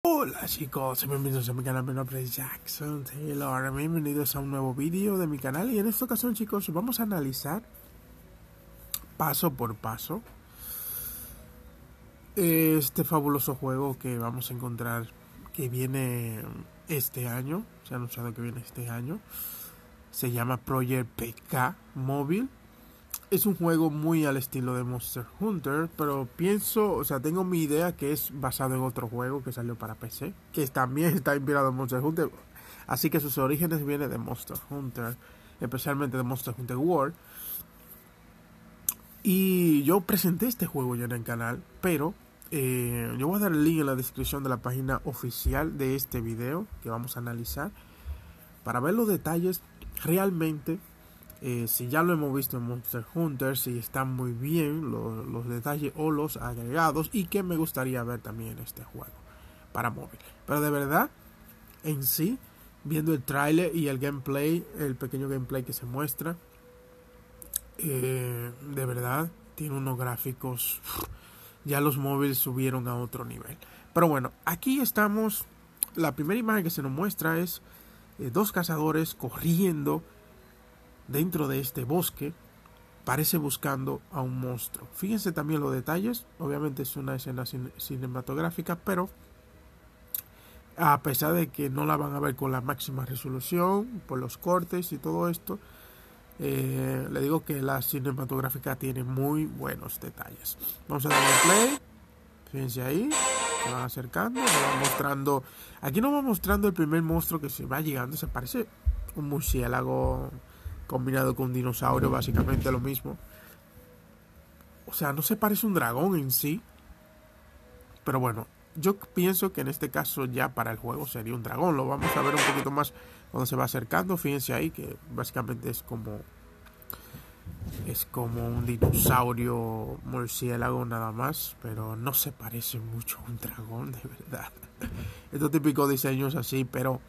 Hola chicos, bienvenidos a mi canal, mi nombre es Jackson Taylor, bienvenidos a un nuevo vídeo de mi canal y en esta ocasión chicos vamos a analizar paso por paso este fabuloso juego que vamos a encontrar que viene este año, se ha anunciado que viene este año, se llama Project PK Móvil es un juego muy al estilo de Monster Hunter, pero pienso, o sea, tengo mi idea que es basado en otro juego que salió para PC, que también está inspirado en Monster Hunter, así que sus orígenes vienen de Monster Hunter, especialmente de Monster Hunter World. Y yo presenté este juego ya en el canal, pero eh, yo voy a dar el link en la descripción de la página oficial de este video que vamos a analizar para ver los detalles realmente eh, si ya lo hemos visto en Monster Hunter, si están muy bien los, detalles o los agregados y que me gustaría ver también este juego para móvil. Pero de verdad, en sí, viendo el tráiler y el gameplay, el pequeño gameplay que se muestra, eh, de verdad tiene unos gráficos, ya los móviles subieron a otro nivel. Pero bueno, aquí estamos, la primera imagen que se nos muestra es eh, dos cazadores corriendo dentro de este bosque, parece buscando a un monstruo. Fíjense también los detalles, obviamente es una escena cinematográfica, pero a pesar de que no la van a ver con la máxima resolución, por los cortes y todo esto, eh, le digo que la cinematográfica tiene muy buenos detalles. Vamos a darle play, fíjense ahí, se van acercando, mostrando, aquí nos va mostrando el primer monstruo que se va llegando, se parece un murciélago combinado con un dinosaurio, básicamente lo mismo. O sea, no se parece un dragón en sí. Pero bueno, yo pienso que en este caso ya para el juego sería un dragón. Lo vamos a ver un poquito más cuando se va acercando. Fíjense ahí que básicamente es como es como un dinosaurio murciélago nada más, pero no se parece mucho a un dragón, de verdad. Estos típicos diseños así, pero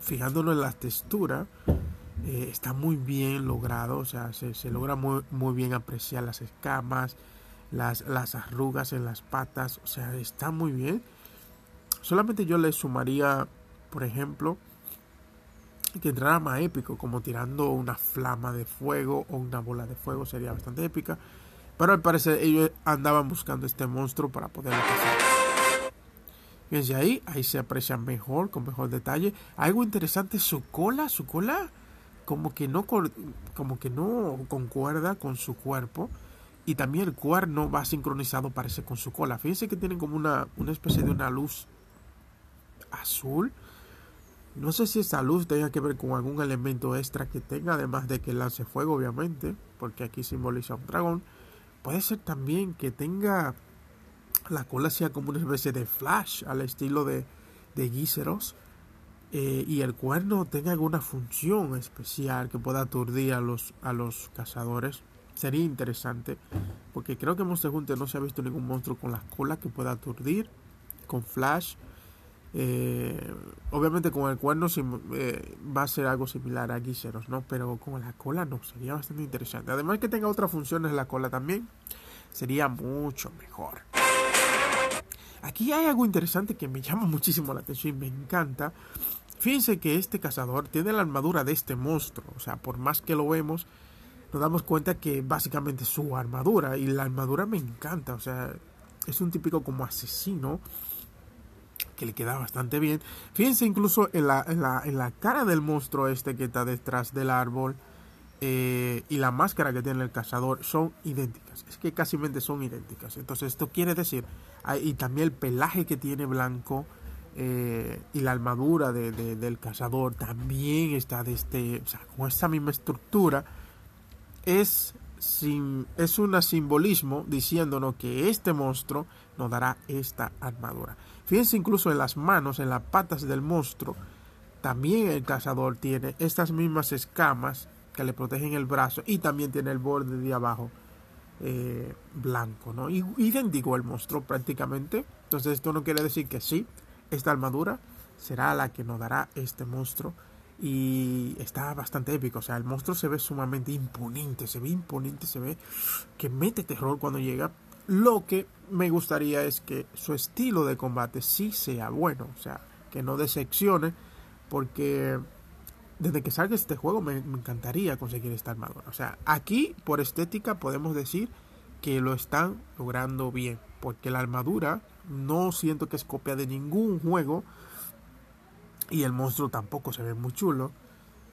fijándonos en la textura, eh, está muy bien logrado, o sea, se, logra muy, muy, bien apreciar las escamas, las, las arrugas en las patas, o sea, está muy bien. Solamente yo le sumaría, por ejemplo, que entrara más épico, como tirando una flama de fuego o una bola de fuego, sería bastante épica. Pero al parecer ellos andaban buscando este monstruo para poder cazar. Fíjense ahí, ahí se aprecia mejor, con mejor detalle. Algo interesante, su cola, su cola como que no, como que no concuerda con su cuerpo y también el cuerno va sincronizado parece con su cola. Fíjense que tienen como una, especie de una luz azul. No sé si esa luz tenga que ver con algún elemento extra que tenga, además de que lance fuego, obviamente, porque aquí simboliza un dragón. Puede ser también que tenga la cola sea como una especie de flash al estilo de, de eh, y el cuerno tenga alguna función especial que pueda aturdir a los, a los cazadores. Sería interesante, porque creo que en Monster Hunter no se ha visto ningún monstruo con la cola que pueda aturdir, con flash. Eh, obviamente con el cuerno eh, va a ser algo similar a Guiseros, ¿no? Pero con la cola no, sería bastante interesante. Además que tenga otras funciones la cola también, sería mucho mejor. Aquí hay algo interesante que me llama muchísimo la atención y me encanta. Fíjense que este cazador tiene la armadura de este monstruo, o sea, por más que lo vemos, nos damos cuenta que básicamente su armadura y la armadura me encanta, o sea, es un típico como asesino que le queda bastante bien. Fíjense incluso en la, cara del monstruo este que está detrás del árbol eh, y la máscara que tiene el cazador son idénticas. Es que casi son idénticas. Entonces esto quiere decir, ah, y también el pelaje que tiene blanco, eh, y la armadura del cazador también está de este, con esta misma estructura, es, sin, es un simbolismo diciéndonos que este monstruo nos dará esta armadura. Fíjense incluso en las manos, en las patas del monstruo, también el cazador tiene estas mismas escamas que le protegen el brazo y también tiene el borde de abajo eh, blanco, ¿no? Idéntico el monstruo prácticamente. Entonces esto no quiere decir que sí, esta armadura será la que nos dará este monstruo y está bastante épico. O sea, el monstruo se ve sumamente imponente, se ve imponente, se ve que mete terror cuando llega. Lo que me gustaría es que su estilo de combate sí sea bueno, o sea, que no decepcione, porque desde que salga este juego me, me encantaría conseguir esta armadura. O sea, aquí por estética podemos decir que lo están logrando bien, porque la armadura no siento que es copia de ningún juego. Y el monstruo tampoco se ve muy chulo.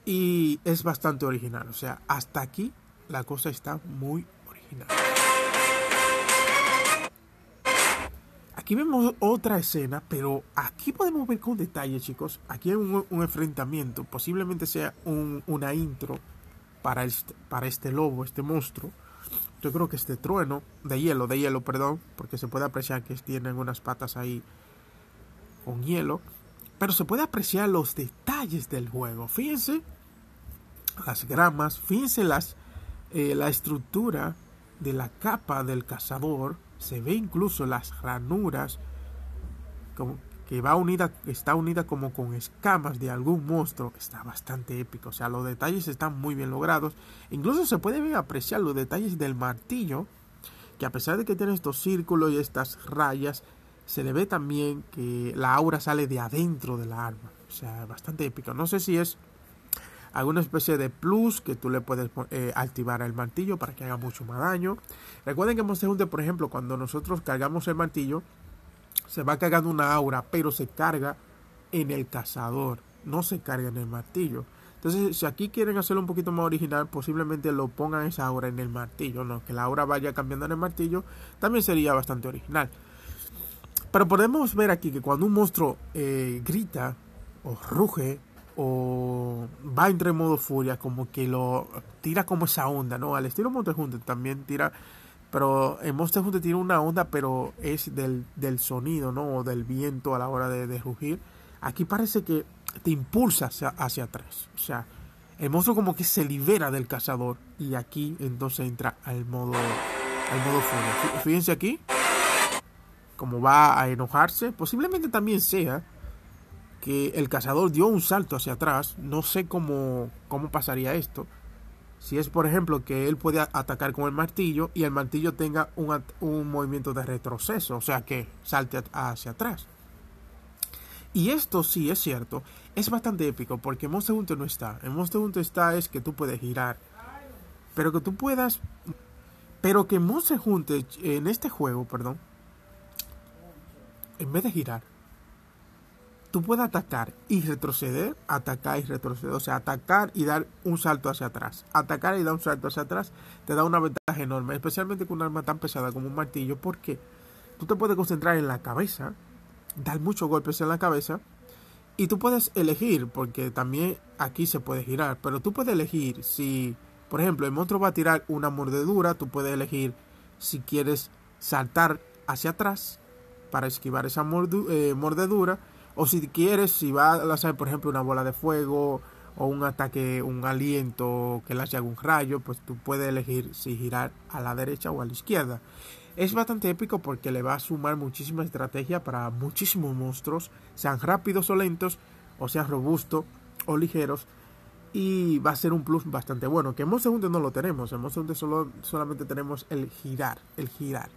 Y es bastante original. O sea, hasta aquí la cosa está muy original. Aquí vemos otra escena, pero aquí podemos ver con detalle, chicos. Aquí hay un, enfrentamiento. Posiblemente sea una intro este, para este lobo, este monstruo yo creo que este trueno, de hielo, de hielo, perdón, porque se puede apreciar que tienen unas patas ahí con hielo, pero se puede apreciar los detalles del juego. Fíjense las gramas, fíjense las, eh, la estructura de la capa del cazador, se ve incluso las ranuras como que va unida, está unida como con escamas de algún monstruo, está bastante épico. O sea, los detalles están muy bien logrados. Incluso se puede bien apreciar los detalles del martillo, que a pesar de que tiene estos círculos y estas rayas, se le ve también que la aura sale de adentro de la arma. O sea, bastante épico. No sé si es alguna especie de plus que tú le puedes eh, activar al martillo para que haga mucho más daño. Recuerden que en Monster por ejemplo, cuando nosotros cargamos el martillo, se va cargando una aura, pero se carga en el cazador, no se carga en el martillo. Entonces, si aquí quieren hacerlo un poquito más original, posiblemente lo pongan esa aura en el martillo, no que la aura vaya cambiando en el martillo, también sería bastante original. Pero podemos ver aquí que cuando un monstruo eh, grita o ruge o va entre modo furia, como que lo tira como esa onda, ¿no? Al estilo Montejunte también tira pero el eh, Monster tiene una onda, pero es del, sonido, ¿no? O del viento a la hora de, rugir. Aquí parece que te impulsa hacia, atrás. O sea, el monstruo como que se libera del cazador. Y aquí entonces entra al modo, al modo Fíjense aquí. Como va a enojarse. Posiblemente también sea que el cazador dio un salto hacia atrás. No sé cómo, cómo pasaría esto. Si es, por ejemplo, que él puede atacar con el martillo y el martillo tenga un, movimiento de retroceso, o sea, que salte hacia atrás. Y esto sí es cierto, es bastante épico porque Monster no está. En Monster Hunter está es que tú puedes girar, pero que tú puedas, pero que Monster Hunter en este juego, perdón, en vez de girar, tú puedes atacar y retroceder, atacar y retroceder, o sea, atacar y dar un salto hacia atrás. Atacar y dar un salto hacia atrás te da una ventaja enorme, especialmente con un arma tan pesada como un martillo, porque tú te puedes concentrar en la cabeza, dar muchos golpes en la cabeza, y tú puedes elegir, porque también aquí se puede girar, pero tú puedes elegir si, por ejemplo, el monstruo va a tirar una mordedura, tú puedes elegir si quieres saltar hacia atrás para esquivar esa eh, mordedura o si quieres, si va a lanzar, por ejemplo, una bola de fuego o un ataque, un aliento que lance algún rayo, pues tú puedes elegir si girar a la derecha o a la izquierda. Es bastante épico porque le va a sumar muchísima estrategia para muchísimos monstruos, sean rápidos o lentos, o sean robustos o ligeros. Y va a ser un plus bastante bueno. Que en Monster Hunter no lo tenemos. En Monster Hunter solamente tenemos el girar. El girar.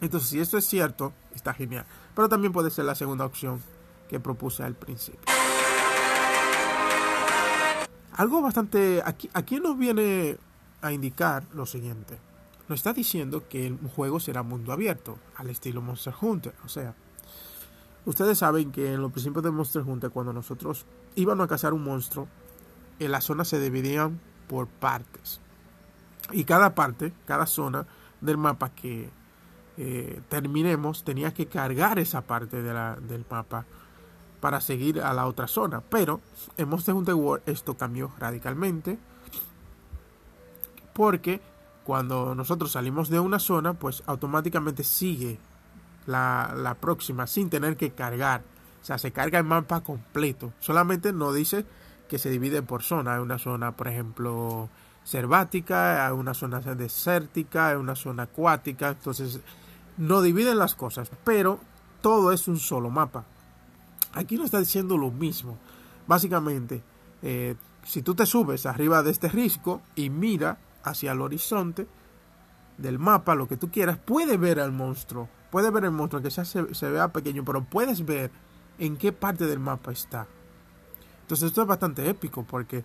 Entonces, si esto es cierto, está genial. Pero también puede ser la segunda opción que propuse al principio. Algo bastante... Aquí, aquí nos viene a indicar lo siguiente. Nos está diciendo que el juego será mundo abierto, al estilo Monster Hunter. O sea, ustedes saben que en los principios de Monster Hunter, cuando nosotros íbamos a cazar un monstruo, en eh, las zonas se dividían por partes. Y cada parte, cada zona del mapa que eh, terminemos, tenía que cargar esa parte de del mapa para seguir a la otra zona. Pero en Monster Hunter World esto cambió radicalmente. Porque cuando nosotros salimos de una zona, pues automáticamente sigue la, próxima sin tener que cargar. O sea, se carga el mapa completo. Solamente no dice que se divide por zona. Hay una zona, por ejemplo, selvática, hay una zona desértica, hay una zona acuática. Entonces, no dividen las cosas, pero todo es un solo mapa. Aquí no está diciendo lo mismo. Básicamente, eh, si tú te subes arriba de este risco y mira hacia el horizonte del mapa, lo que tú quieras, Puede ver al monstruo. Puedes ver el monstruo, que sea, se, vea pequeño, pero puedes ver en qué parte del mapa está. Entonces esto es bastante épico porque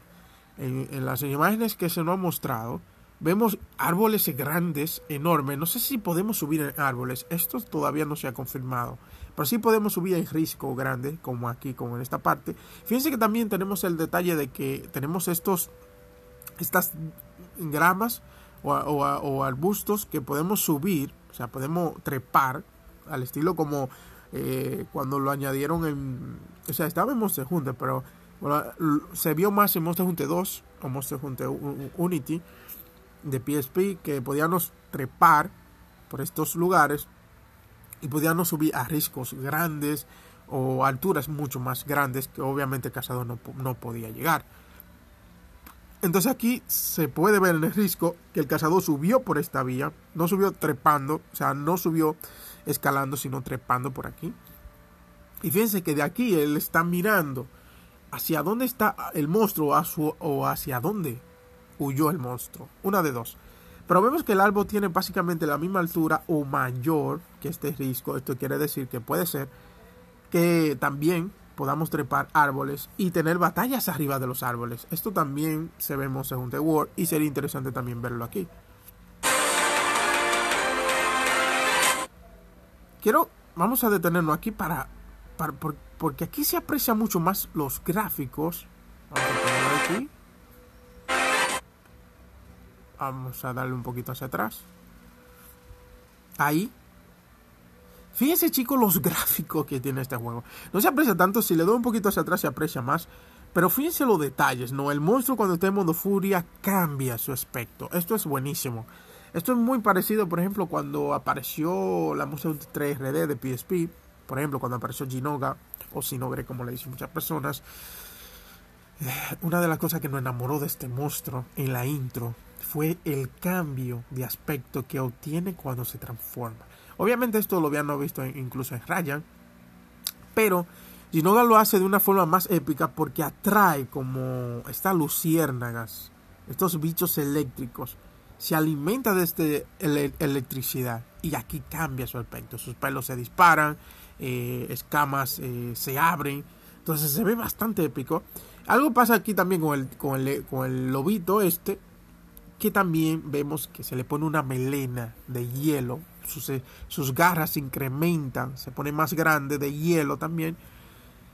en, en las imágenes que se nos ha mostrado, Vemos árboles grandes, enormes. No sé si podemos subir en árboles. Esto todavía no se ha confirmado. Pero sí podemos subir en risco grande, como aquí, como en esta parte. Fíjense que también tenemos el detalle de que tenemos estos, estas gramas o, arbustos que podemos subir. O sea, podemos trepar al estilo como eh, cuando lo añadieron en... O sea, estaba en Monster Hunter, pero se vio más en Monster Hunter 2 o Monster Hunter Unity de PSP que podíamos trepar por estos lugares y podíamos subir a riscos grandes o alturas mucho más grandes que obviamente el no, no podía llegar. Entonces aquí se puede ver en el risco que el cazador subió por esta vía, no subió trepando, o sea, no subió escalando, sino trepando por aquí. Y fíjense que de aquí él está mirando hacia dónde está el monstruo o hacia dónde huyó el monstruo. Una de dos. Pero vemos que el árbol tiene básicamente la misma altura o mayor que este risco. Esto quiere decir que puede ser que también podamos trepar árboles y tener batallas arriba de los árboles. Esto también se vemos en The World y sería interesante también verlo aquí. Quiero, vamos a detenernos aquí para, porque aquí se aprecia mucho más los gráficos. Vamos a aquí. Vamos a darle un poquito hacia atrás. Ahí. Fíjense chicos los gráficos que tiene este juego. No se aprecia tanto, si le doy un poquito hacia atrás se aprecia más. Pero fíjense los detalles, ¿no? El monstruo cuando está en modo furia cambia su aspecto. Esto es buenísimo. Esto es muy parecido, por ejemplo, cuando apareció la música 3RD de PSP. Por ejemplo, cuando apareció Ginoga, o Sinogre como le dicen muchas personas. Eh, una de las cosas que nos enamoró de este monstruo en la intro fue el cambio de aspecto que obtiene cuando se transforma. Obviamente esto lo habían visto incluso en Ryan, pero Ginoga lo hace de una forma más épica porque atrae como estas luciérnagas, estos bichos eléctricos. Se alimenta de este electricidad y aquí cambia su aspecto. Sus pelos se disparan, eh, escamas eh, se abren, entonces se ve bastante épico. Algo pasa aquí también con el, con el, con el lobito este, que también vemos que se le pone una melena de hielo, sus, garras se incrementan, se pone más grande de hielo también,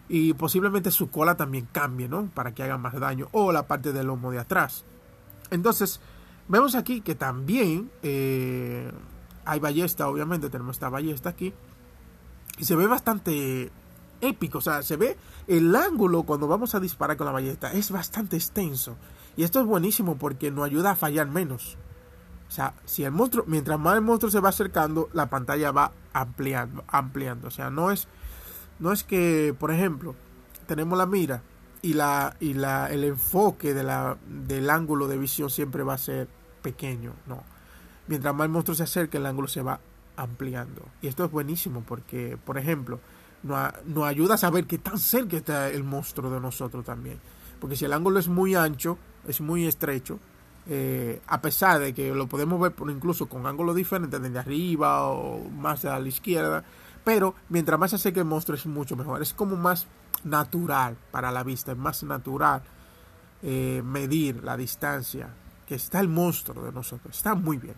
y posiblemente su cola también cambie, ¿no? Para que haga más daño, o la parte del lomo de atrás. Entonces, vemos aquí que también eh, hay ballesta, obviamente, tenemos esta ballesta aquí, y se ve bastante épico, o sea, se ve el ángulo cuando vamos a disparar con la ballesta, es bastante extenso. Y esto es buenísimo porque nos ayuda a fallar menos. O sea, si el monstruo, mientras más el monstruo se va acercando, la pantalla va ampliando, ampliando. O sea, no es, no es que, por ejemplo, tenemos la mira y la, y la, el enfoque de la, del ángulo de visión siempre va a ser pequeño. No. Mientras más el monstruo se acerca, el ángulo se va ampliando. Y esto es buenísimo porque, por ejemplo, nos, nos ayuda a saber qué tan cerca está el monstruo de nosotros también. Porque si el ángulo es muy ancho, es muy estrecho, eh, a pesar de que lo podemos ver por incluso con ángulos diferentes desde arriba o más a la izquierda, pero mientras más se que el monstruo es mucho mejor, es como más natural para la vista, es más natural eh, medir la distancia que está el monstruo de nosotros, está muy bien.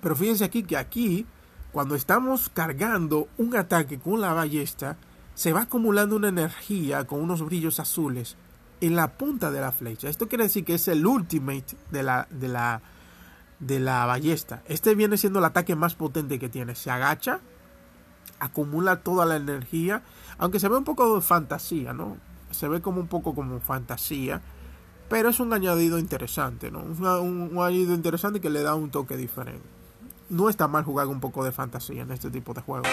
Pero fíjense aquí que aquí, cuando estamos cargando un ataque con la ballesta, se va acumulando una energía con unos brillos azules en la punta de la flecha. Esto quiere decir que es el ultimate de la, de la, de la ballesta. Este viene siendo el ataque más potente que tiene. Se agacha, acumula toda la energía, aunque se ve un poco de fantasía, ¿no? Se ve como un poco como fantasía, pero es un añadido interesante, ¿no? Un, añadido interesante que le da un toque diferente. No está mal jugar un poco de fantasía en este tipo de juegos.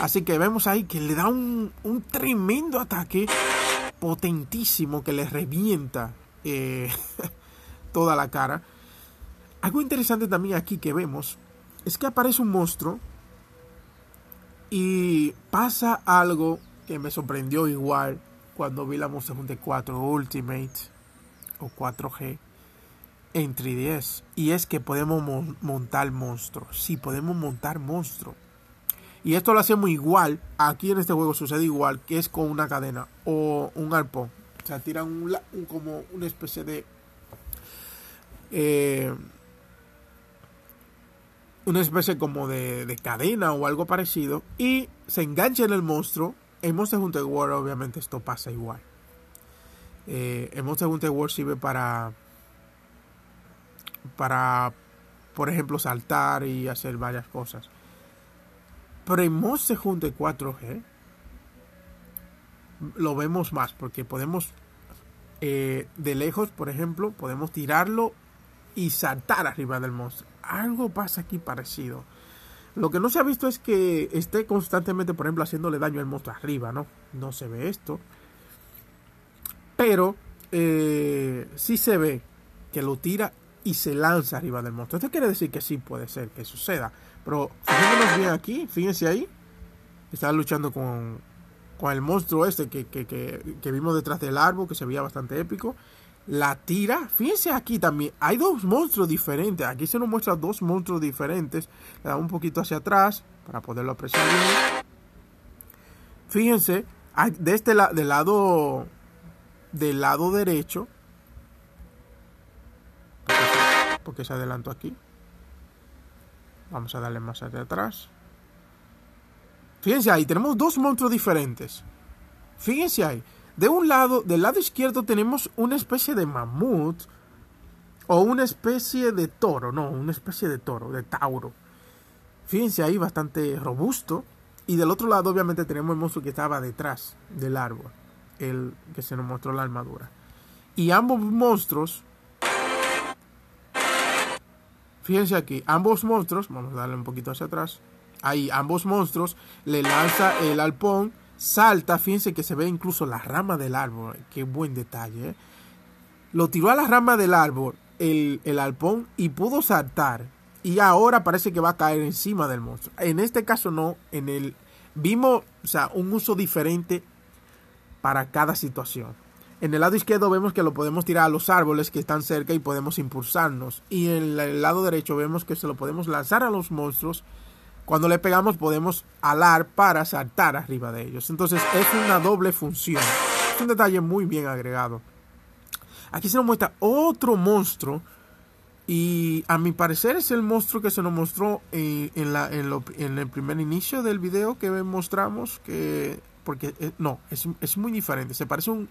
Así que vemos ahí que le da un, un tremendo ataque potentísimo que le revienta eh, toda la cara. Algo interesante también aquí que vemos es que aparece un monstruo y pasa algo que me sorprendió igual cuando vi la Monster de 4 Ultimate o 4G en 3DS. Y es que podemos montar monstruos. si podemos montar monstruos. Y esto lo hacemos igual, aquí en este juego sucede igual, que es con una cadena o un arpón. O sea, tiran como una especie de... Eh, una especie como de, cadena o algo parecido y se engancha en el monstruo. En Monster Hunter World obviamente esto pasa igual. Eh, en Monster Hunter World sirve para, para, por ejemplo, saltar y hacer varias cosas. Premos se en 4G, lo vemos más porque podemos eh, de lejos, por ejemplo, podemos tirarlo y saltar arriba del monstruo. Algo pasa aquí parecido. Lo que no se ha visto es que esté constantemente, por ejemplo, haciéndole daño al monstruo arriba, ¿no? No se ve esto. Pero eh, sí se ve que lo tira y se lanza arriba del monstruo. Esto quiere decir que sí puede ser que suceda. Pero fíjense bien aquí, fíjense ahí. Estaba luchando con, con el monstruo este que, vimos detrás del árbol, que se veía bastante épico. La tira, fíjense aquí también, hay dos monstruos diferentes. Aquí se nos muestra dos monstruos diferentes. Le da un poquito hacia atrás para poderlo apreciar Fíjense, de este del lado del lado derecho, porque se adelantó aquí. Vamos a darle más hacia atrás. Fíjense ahí, tenemos dos monstruos diferentes. Fíjense ahí. De un lado, del lado izquierdo tenemos una especie de mamut o una especie de toro, no, una especie de toro, de tauro. Fíjense ahí, bastante robusto. Y del otro lado, obviamente, tenemos el monstruo que estaba detrás del árbol, el que se nos mostró la armadura. Y ambos monstruos Fíjense aquí, ambos monstruos, vamos a darle un poquito hacia atrás. Ahí, ambos monstruos le lanza el alpón, salta, fíjense que se ve incluso la rama del árbol, qué buen detalle. ¿eh? Lo tiró a la rama del árbol el, alpón y pudo saltar. Y ahora parece que va a caer encima del monstruo. En este caso no, en el vimos, sea, un uso diferente para cada situación. En el lado izquierdo vemos que lo podemos tirar a los árboles que están cerca y podemos impulsarnos. Y en el lado derecho vemos que se lo podemos lanzar a los monstruos. Cuando le pegamos podemos alar para saltar arriba de ellos. Entonces es una doble función. Es un detalle muy bien agregado. Aquí se nos muestra otro monstruo. Y a mi parecer es el monstruo que se nos mostró eh, en, el primer inicio del video que mostramos. Que, porque eh, no, es, es muy diferente. Se parece un,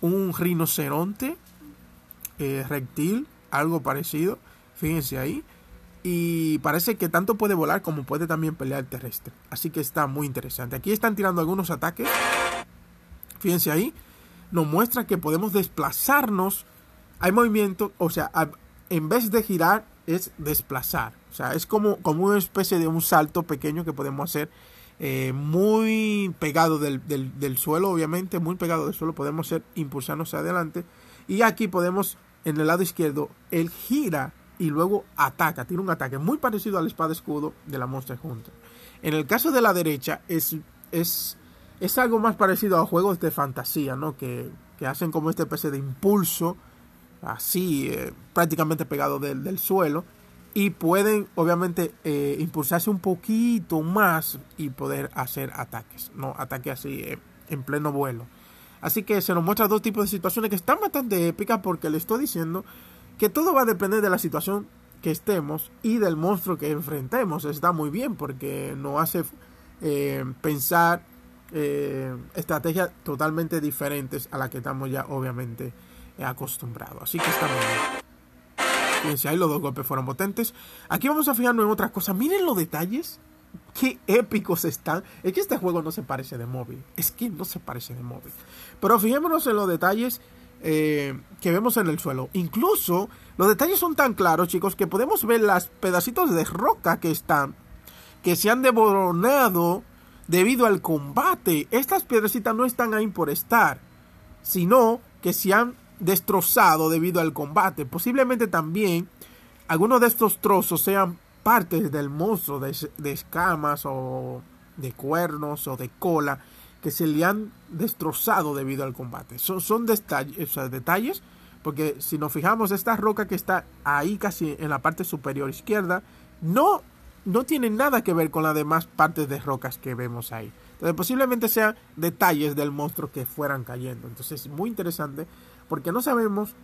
un rinoceronte eh, reptil, algo parecido, fíjense ahí. Y parece que tanto puede volar como puede también pelear terrestre. Así que está muy interesante. Aquí están tirando algunos ataques. Fíjense ahí. Nos muestra que podemos desplazarnos. Hay movimiento, o sea, en vez de girar, es desplazar. O sea, es como, como una especie de un salto pequeño que podemos hacer eh, muy pegado del, suelo, obviamente, muy pegado del suelo, podemos ser, impulsarnos adelante. Y aquí podemos, en el lado izquierdo, él gira y luego ataca, tiene un ataque muy parecido al espada escudo de la Monster Hunter. En el caso de la derecha, es, es, es algo más parecido a juegos de fantasía, ¿no? Que, hacen como este especie de impulso, así, eh, prácticamente pegado del, del suelo y pueden obviamente eh, impulsarse un poquito más y poder hacer ataques, no ataques así eh, en pleno vuelo. Así que se nos muestra dos tipos de situaciones que están bastante épicas porque le estoy diciendo que todo va a depender de la situación que estemos y del monstruo que enfrentemos. Está muy bien porque nos hace eh, pensar estrategias totalmente diferentes a las que estamos ya obviamente acostumbrados. Así que está muy bien. Fíjense, ahí los dos golpes fueron potentes. Aquí vamos a fijarnos en otras cosas. Miren los detalles. Qué épicos están. Es que este juego no se parece de móvil. Es que no se parece de móvil. Pero fijémonos en los detalles eh, que vemos en el suelo. Incluso los detalles son tan claros, chicos, que podemos ver las pedacitos de roca que están. Que se han devoronado debido al combate. Estas piedrecitas no están ahí por estar. Sino que se han destrozado debido al combate. Posiblemente también algunos de estos trozos sean partes del monstruo de, escamas o de cuernos o de cola que se le han destrozado debido al combate. Son, son detalles, detalles, porque si nos fijamos, esta roca que está ahí casi en la parte superior izquierda, no, no tiene nada que ver con las demás partes de rocas que vemos ahí. Entonces posiblemente sean detalles del monstruo que fueran cayendo. Entonces es muy interesante porque no sabemos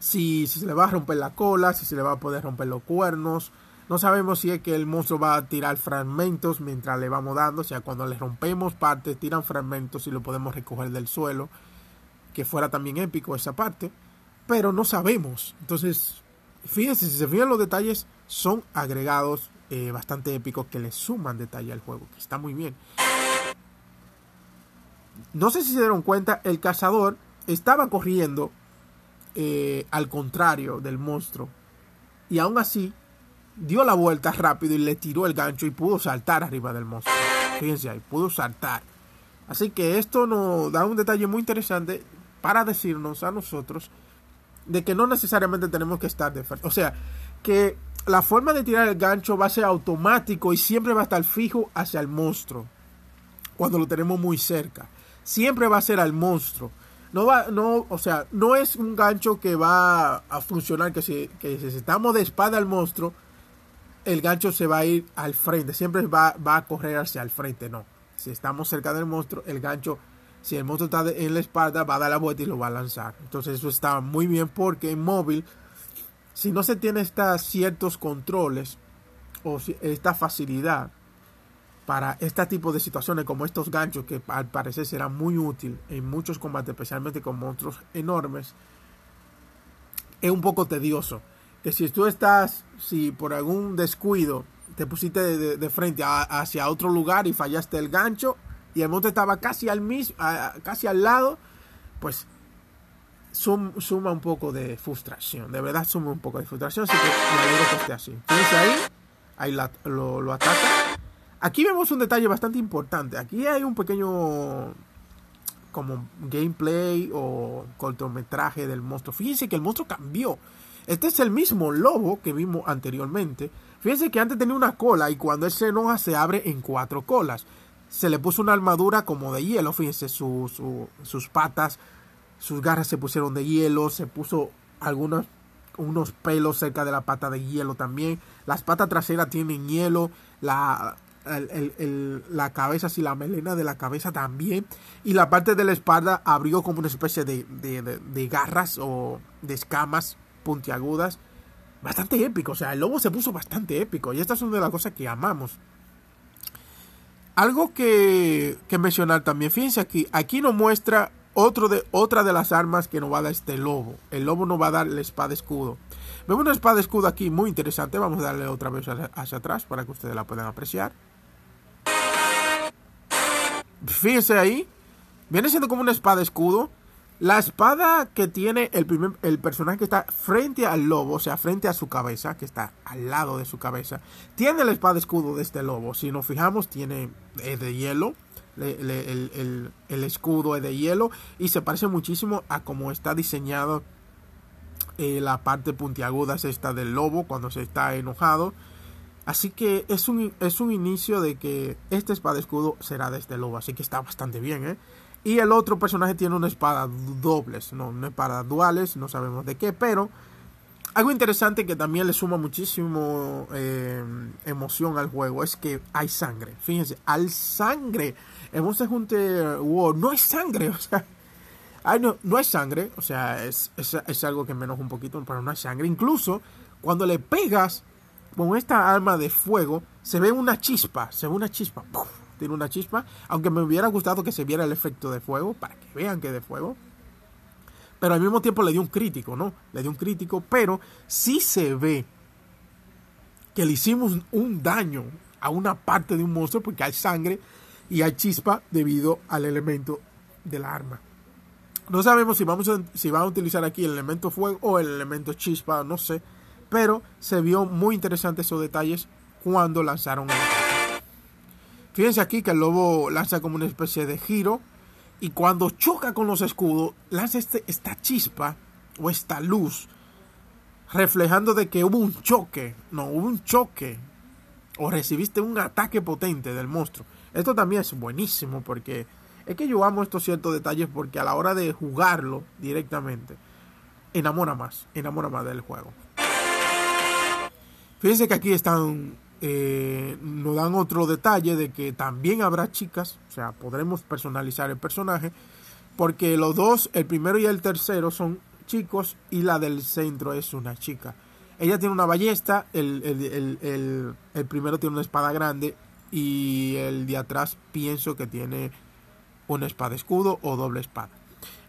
si, se le va a romper la cola, si se le va a poder romper los cuernos. No sabemos si es que el monstruo va a tirar fragmentos mientras le vamos dando, o sea, cuando le rompemos partes, tiran fragmentos y lo podemos recoger del suelo, que fuera también épico esa parte, pero no sabemos. Entonces, fíjense, si se fijan los detalles, son agregados eh, bastante épicos que le suman detalle al juego, que está muy bien. No sé si se dieron cuenta, el cazador estaba corriendo eh, al contrario del monstruo. Y aún así, dio la vuelta rápido y le tiró el gancho y pudo saltar arriba del monstruo. Fíjense ahí, pudo saltar. Así que esto nos da un detalle muy interesante para decirnos a nosotros de que no necesariamente tenemos que estar de frente. O sea, que la forma de tirar el gancho va a ser automático y siempre va a estar fijo hacia el monstruo. Cuando lo tenemos muy cerca. Siempre va a ser al monstruo no va, no, o sea, no es un gancho que va a funcionar, que si, si estamos de espada al monstruo, el gancho se va a ir al frente, siempre va, a correr hacia el frente, no. Si estamos cerca del monstruo, el gancho, si el monstruo está en la espalda, va a dar la vuelta y lo va a lanzar. Entonces eso está muy bien porque en móvil, si no se tiene ciertos controles o esta facilidad, para este tipo de situaciones como estos ganchos que al parecer serán muy útil en muchos combates, especialmente con monstruos enormes, es un poco tedioso. Que si tú estás, si por algún descuido te pusiste de, frente hacia otro lugar y fallaste el gancho y el monte estaba casi al mismo, casi al lado, pues suma un poco de frustración. De verdad suma un poco de frustración. Así que me alegro que esté así. ahí, ahí lo ataca Aquí vemos un detalle bastante importante. Aquí hay un pequeño como gameplay o cortometraje del monstruo. Fíjense que el monstruo cambió. Este es el mismo lobo que vimos anteriormente. Fíjense que antes tenía una cola y cuando él se enoja se abre en cuatro colas. Se le puso una armadura como de hielo. Fíjense sus patas, sus garras se pusieron de hielo. Se puso algunos unos pelos cerca de la pata de hielo también. Las patas traseras tienen hielo. La, la cabeza, así la melena de la cabeza también. Y la parte de la espalda abrió como una especie de, de, garras o de escamas puntiagudas. Bastante épico, o sea, el lobo se puso bastante épico. Y esta es una de las cosas que amamos. Algo que, que mencionar también, fíjense aquí, aquí nos muestra otro de, otra de las armas que nos va a dar este lobo. El lobo nos va a dar la espada escudo. Vemos una espada escudo aquí muy interesante. Vamos a darle otra vez hacia atrás para que ustedes la puedan apreciar. Fíjese ahí. Viene siendo como una espada escudo. La espada que tiene el, el personaje que está frente al lobo, o sea, frente a su cabeza, que está al lado de su cabeza, tiene la espada escudo de este lobo. Si nos fijamos, tiene es de hielo. El, escudo es de hielo y se parece muchísimo a cómo está diseñado eh, la parte puntiaguda esta del lobo cuando se está enojado Así que es un, es un inicio de que este espada escudo será de este lobo, así que está bastante bien, ¿eh? Y el otro personaje tiene una espada dobles, no, una espada duales, no sabemos de qué, pero algo interesante que también le suma muchísimo eh, emoción al juego es que hay sangre. Fíjense, Al sangre en Monster Hunter wow, no hay sangre, o sea, no, no hay sangre, o sea, es, es, es algo que menos un poquito, pero no hay sangre. Incluso cuando le pegas con esta arma de fuego se ve una chispa, se ve una chispa, tiene una chispa, aunque me hubiera gustado que se viera el efecto de fuego, para que vean que es de fuego. Pero al mismo tiempo le dio un crítico, ¿no? Le dio un crítico, pero sí se ve que le hicimos un daño a una parte de un monstruo porque hay sangre y hay chispa debido al elemento de la arma. No sabemos si vamos a, si va a utilizar aquí el elemento fuego o el elemento chispa, no sé pero se vio muy interesante esos detalles cuando lanzaron Fíjense aquí que el lobo lanza como una especie de giro y cuando choca con los escudos, lanza este, esta chispa o esta luz, reflejando de que hubo un choque, no, hubo un choque, o recibiste un ataque potente del monstruo. Esto también es buenísimo porque es que yo amo estos ciertos detalles porque a la hora de jugarlo directamente, enamora más, enamora más del juego. Fíjense que aquí están, eh, nos dan otro detalle de que también habrá chicas, o sea, podremos personalizar el personaje, porque los dos, el primero y el tercero, son chicos y la del centro es una chica. Ella tiene una ballesta, el, el primero tiene una espada grande y el de atrás pienso que tiene una espada escudo o doble espada.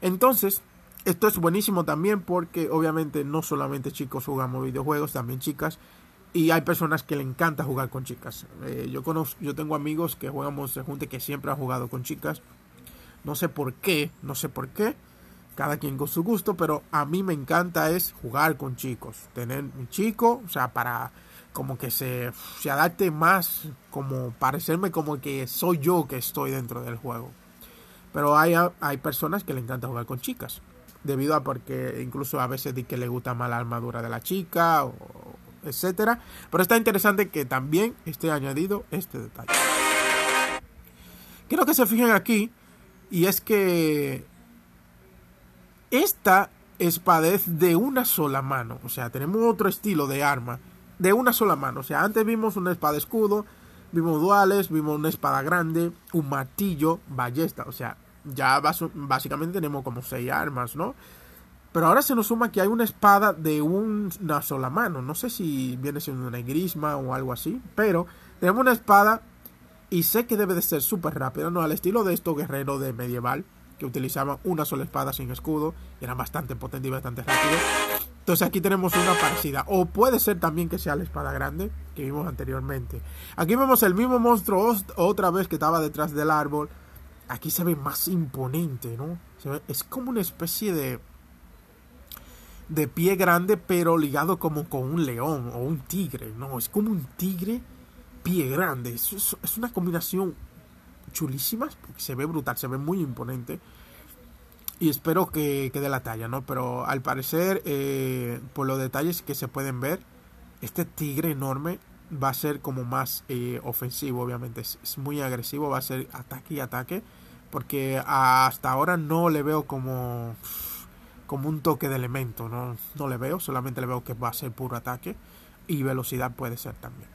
Entonces, esto es buenísimo también porque obviamente no solamente chicos jugamos videojuegos, también chicas. Y hay personas que le encanta jugar con chicas. Eh, yo, conozco, yo tengo amigos que juegan Monster Hunter que siempre han jugado con chicas. No sé por qué, no sé por qué. Cada quien con su gusto, pero a mí me encanta es jugar con chicos. Tener un chico, o sea, para como que se, adapte más, como parecerme como que soy yo que estoy dentro del juego. Pero hay, hay personas que le encanta jugar con chicas. Debido a porque incluso a veces di que le gusta más la armadura de la chica o, Etcétera Pero está interesante que también esté añadido este detalle. Quiero que se fijen aquí, y es que esta espada es de una sola mano, o sea, tenemos otro estilo de arma de una sola mano, o sea, antes vimos una espada escudo, vimos duales, vimos una espada grande, un martillo, ballesta, o sea, ya básicamente tenemos como seis armas, ¿no? Pero ahora se nos suma que hay una espada de una sola mano. No sé si viene siendo una grisma o algo así. Pero tenemos una espada y sé que debe de ser súper rápida. No, al estilo de estos guerreros de medieval que utilizaban una sola espada sin escudo. Y Era bastante potente y bastante rápido. Entonces aquí tenemos una parecida. O puede ser también que sea la espada grande que vimos anteriormente. Aquí vemos el mismo monstruo otra vez que estaba detrás del árbol. Aquí se ve más imponente, ¿no? es como una especie de de pie grande, pero ligado como con un león o un tigre. No, es como un tigre, pie grande. Es, una combinación chulísima, porque se ve brutal, se ve muy imponente. Y espero que quede la talla, ¿no? Pero al parecer, eh, por los detalles que se pueden ver, este tigre enorme va a ser como más eh, ofensivo, obviamente. es, muy agresivo, va a ser ataque y ataque. Porque hasta ahora no le veo como como un toque de elemento. No, le veo, solamente le veo que va a ser puro ataque y velocidad puede ser también.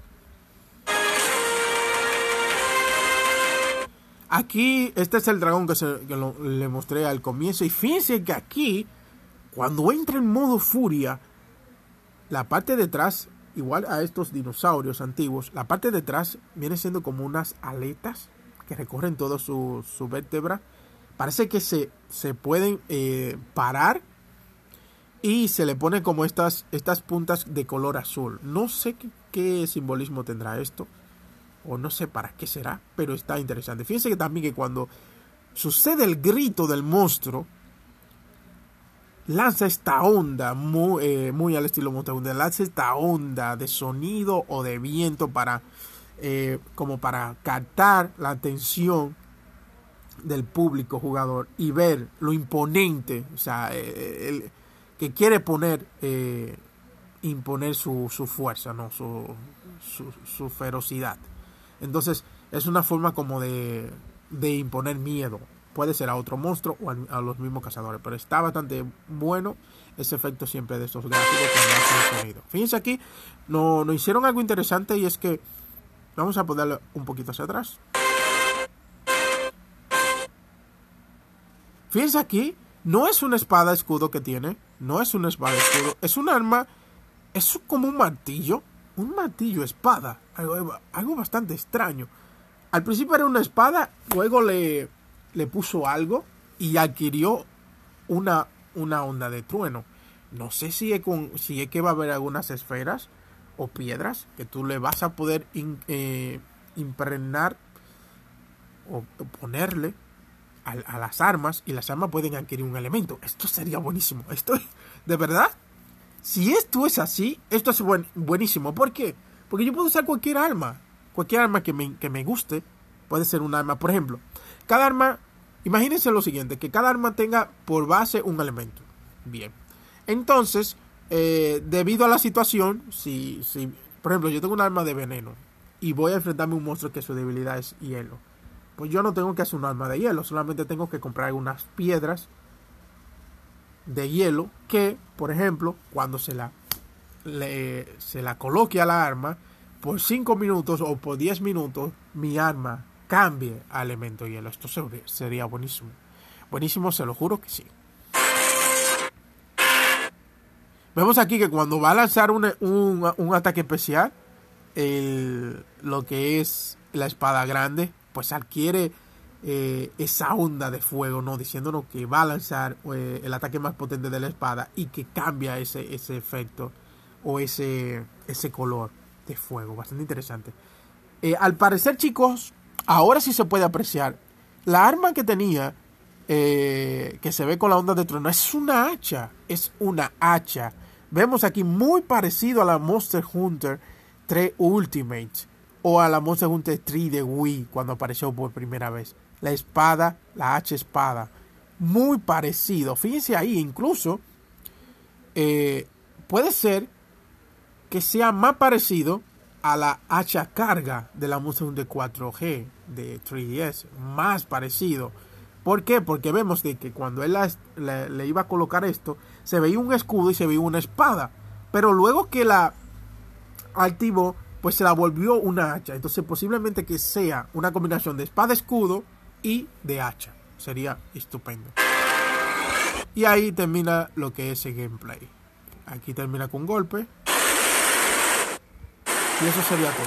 Aquí, este es el dragón que, le mostré al comienzo. Y fíjense que aquí, cuando entra en modo furia, la parte de atrás, igual a estos dinosaurios antiguos, la parte de atrás viene siendo como unas aletas que recorren toda su vértebra parece que se, se pueden eh, parar y se le pone como estas, estas puntas de color azul. No sé qué, simbolismo tendrá esto, o no sé para qué será, pero está interesante. Fíjense que también que cuando sucede el grito del monstruo, lanza esta onda, muy, eh, muy al estilo monstruo. lanza esta onda de sonido o de viento para, eh, como para captar la atención del público jugador y ver lo imponente, o sea, eh, eh, el, que quiere poner, eh, imponer su, su, fuerza, ¿no? Su, su, ferocidad. Entonces, es una forma como de, de imponer miedo. Puede ser a otro monstruo o a, los mismos cazadores, pero está bastante bueno ese efecto siempre de estos gráficos que Fíjense aquí, nos no hicieron algo interesante y es que vamos a ponerle un poquito hacia atrás. piensa aquí, no es una espada escudo que tiene, no es una espada escudo, es un arma, es como un martillo, un martillo espada, algo, bastante extraño. Al principio era una espada, luego le, le puso algo y adquirió una, una onda de trueno. No sé si es, con, si es que va a haber algunas esferas o piedras que tú le vas a poder eh, impregnar o ponerle a, las armas y las armas pueden adquirir un elemento. Esto sería buenísimo. Esto, de verdad, si esto es así, esto es buen, buenísimo. ¿Por qué? Porque yo puedo usar cualquier arma. Cualquier arma que me, que me guste puede ser un arma. Por ejemplo, cada arma, imagínense lo siguiente, que cada arma tenga por base un elemento. Bien. Entonces, eh, debido a la situación, si, si, por ejemplo, yo tengo un arma de veneno y voy a enfrentarme a un monstruo que su debilidad es hielo pues yo no tengo que hacer un arma de hielo, solamente tengo que comprar unas piedras de hielo que, por ejemplo, cuando se la, se la coloque a la arma, por 5 minutos o por 10 minutos mi arma cambie a elemento hielo. Esto sería buenísimo. Buenísimo, se lo juro que sí. Vemos aquí que cuando va a lanzar un, ataque especial, lo que es la espada grande pues adquiere eh, esa onda de fuego, ¿no? Diciéndonos que va a lanzar eh, el ataque más potente de la espada y que cambia ese, ese efecto o ese, ese color de fuego. Bastante interesante. Eh, al parecer, chicos, ahora sí se puede apreciar. La arma que tenía, que se ve con la onda de trono, es una hacha. Es una hacha. Vemos aquí muy parecido a la Monster Hunter 3 Ultimate o a la Monster Hunter 3 de Wii cuando apareció por primera vez. La espada, la H espada. Muy parecido. Fíjense ahí, incluso eh, puede ser que sea más parecido a la hacha carga de la Monster Hunter 4G de 3DS. Más parecido. ¿Por qué? Porque vemos que cuando él le iba a colocar esto, se veía un escudo y se veía una espada. Pero luego que la activó, pues se la volvió una hacha. Entonces posiblemente que sea una combinación de espada-escudo y de hacha. Sería estupendo. Y ahí termina lo que es el gameplay. Aquí termina con un golpe. Y eso sería todo.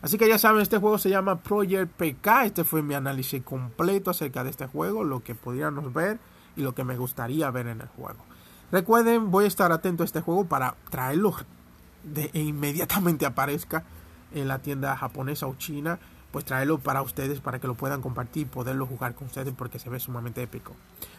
Así que ya saben, este juego se llama Project PK. Este fue mi análisis completo acerca de este juego, lo que podríamos ver y lo que me gustaría ver en el juego. Recuerden, voy a estar atento a este juego para traerlo e inmediatamente aparezca en la tienda japonesa o china, pues traerlo para ustedes para que lo puedan compartir y poderlo jugar con ustedes porque se ve sumamente épico.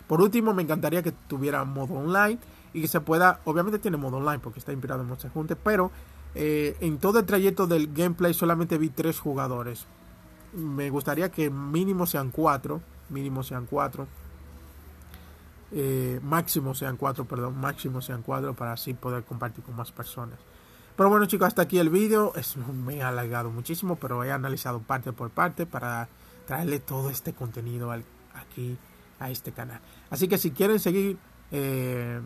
Por último, me encantaría que tuviera modo online y que se pueda, obviamente tiene modo online porque está inspirado en muchos Hunter, pero eh, en todo el trayecto del gameplay solamente vi tres jugadores. Me gustaría que mínimo sean cuatro, mínimo sean cuatro, eh, máximo sean cuatro, perdón, máximo sean cuatro para así poder compartir con más personas. Pero bueno chicos, hasta aquí el vídeo. Es, me ha alargado muchísimo, pero he analizado parte por parte para traerle todo este contenido aquí a este canal. Así que si quieren seguir eh,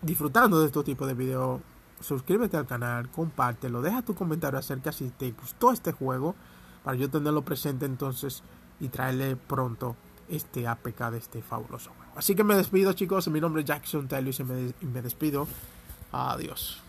disfrutando de este tipo de videos, suscríbete al canal, compártelo, deja tu comentario acerca si te gustó este juego para yo tenerlo presente entonces y traerle pronto este APK de este fabuloso juego. Así que me despido chicos, mi nombre es Jackson Taylor y me despido. Adiós.